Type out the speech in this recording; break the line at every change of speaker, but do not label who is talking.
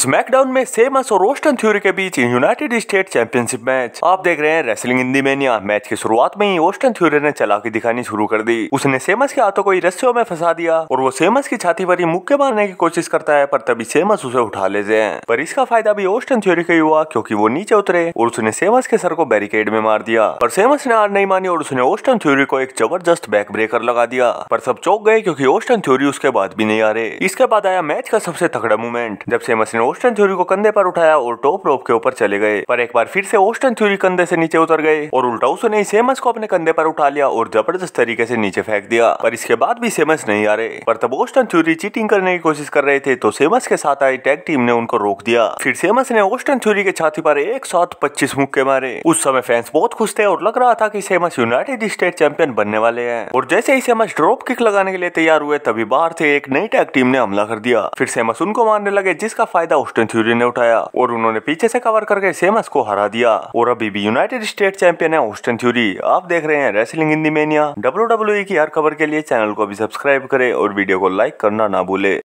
SmackDown में seems और रोस्टन थ्यूरी के बीच यूनाइटेड स्टेट चैंपियनशिप मैच आप देख रहे हैं रेसलिंग हिंदी मेनिया मैच की शुरुआत में ही ओस्टन थ्योरी ने चलाकी दिखानी शुरू कर दी उसने सेमस के हाथों को रस्सियों में फंसा दिया और वो सेमस की छाती पर ही मुक्के मारने की कोशिश करता है पर तभी सेमस उसे उठा लेते हैं पर इसका फायदा भी ओस्टन थ्योरी का ही हुआ क्योंकि वो नीचे उतरे और उसने सेमस के सर को बैरिकेड में मार दिया पर सेमस ने हार नहीं मानी और उसने ओस्टन थ्योरी को एक जबरदस्त बैक ब्रेकर लगा दिया पर सब चौक गए क्योंकि ओस्टन थ्योरी उसके बाद भी नहीं आ रहे इसके बाद आया मैच का सबसे तगड़ा मूवमेंट जब सेमस ने ओस्टन थ्योरी को कंधे पर उठाया और टॉप रोप के ऊपर चले गए पर एक बार फिर से ओस्टन थ्योरी कंधे से नीचे उतर गए और उल्टा उसने सेमस को अपने कंधे पर उठा लिया और जबरदस्त तरीके से नीचे फेंक दिया पर इसके बाद भी सेमस नहीं आ रहे पर तब ओस्टन थ्योरी चीटिंग करने की कोशिश कर रहे थे तो सेमस के साथ आई टैग टीम ने उनको रोक दिया फिर सेमस ने ओस्टन थ्योरी के छाती पर एक साथ पच्चीस मुक्के मारे उस समय फैंस बहुत खुश थे और लग रहा था की सेमस यूनाइटेड स्टेट चैंपियन बनने वाले है और जैसे ही सेमस ड्रॉप किक लगाने के लिए तैयार हुए तभी बाहर थे एक नई टैग टीम ने हमला कर दिया फिर सेमस उनको मारने लगे जिसका फायदा ऑस्टिन थ्यूरी ने उठाया और उन्होंने पीछे से कवर करके सेमस को हरा दिया और अभी भी यूनाइटेड स्टेट चैंपियन है ऑस्टिन थ्यूरी आप देख रहे हैं रेसलिंग हिंदी मेनिया डब्ल्यू की हर खबर के लिए चैनल को भी सब्सक्राइब करे और वीडियो को लाइक करना ना भूले